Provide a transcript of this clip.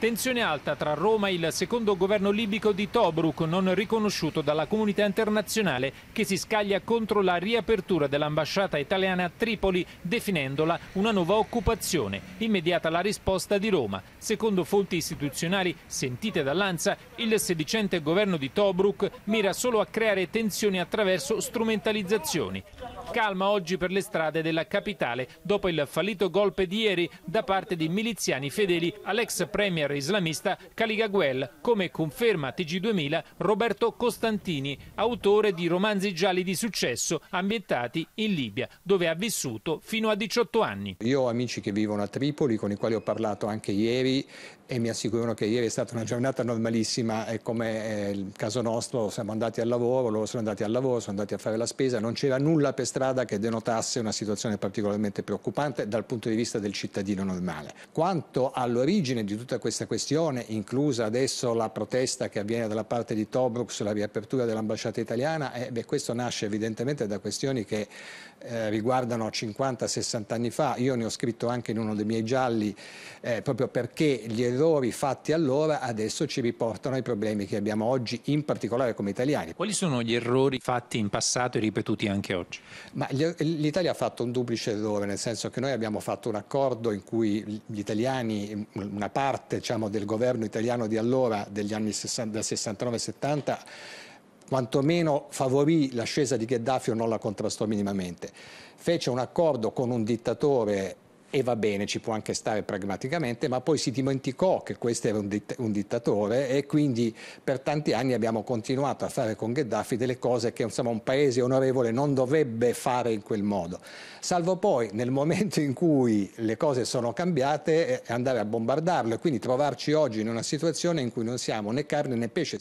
Tensione alta tra Roma e il secondo governo libico di Tobruk, non riconosciuto dalla comunità internazionale, che si scaglia contro la riapertura dell'ambasciata italiana a Tripoli, definendola una nuova occupazione. Immediata la risposta di Roma. Secondo fonti istituzionali sentite dall'Ansa, il sedicente governo di Tobruk mira solo a creare tensioni attraverso strumentalizzazioni. Calma oggi per le strade della capitale, dopo il fallito golpe di ieri da parte di miliziani fedeli all'ex premier leader islamista Khalid Guel, come conferma TG2000 Roberto Costantini, autore di romanzi gialli di successo ambientati in Libia, dove ha vissuto fino a 18 anni. Io ho amici che vivono a Tripoli, con i quali ho parlato anche ieri e mi assicurano che ieri è stata una giornata normalissima e come eh, il caso nostro siamo andati al lavoro, loro sono andati al lavoro, sono andati a fare la spesa, non c'era nulla per strada che denotasse una situazione particolarmente preoccupante dal punto di vista del cittadino normale. Quanto all'origine di tutta questa questa questione, inclusa adesso la protesta che avviene dalla parte di Tobruk sulla riapertura dell'ambasciata italiana, eh, beh, questo nasce evidentemente da questioni che eh, riguardano 50-60 anni fa, io ne ho scritto anche in uno dei miei gialli, eh, proprio perché gli errori fatti allora adesso ci riportano ai problemi che abbiamo oggi, in particolare come italiani. Quali sono gli errori fatti in passato e ripetuti anche oggi? Er-, L'Italia ha fatto un duplice errore, nel senso che noi abbiamo fatto un accordo in cui gli italiani, una parte, diciamo, del governo italiano di allora, degli anni 69-70, quantomeno favorì l'ascesa di Gheddafi o non la contrastò minimamente. Fece un accordo con un dittatore e va bene, ci può anche stare pragmaticamente, ma poi si dimenticò che questo era un, ditt un, dittatore e quindi per tanti anni abbiamo continuato a fare con Gheddafi delle cose che insomma, un paese onorevole non dovrebbe fare in quel modo. Salvo poi nel momento in cui le cose sono cambiate eh, andare a bombardarlo e quindi trovarci oggi in una situazione in cui non siamo né carne né pesce.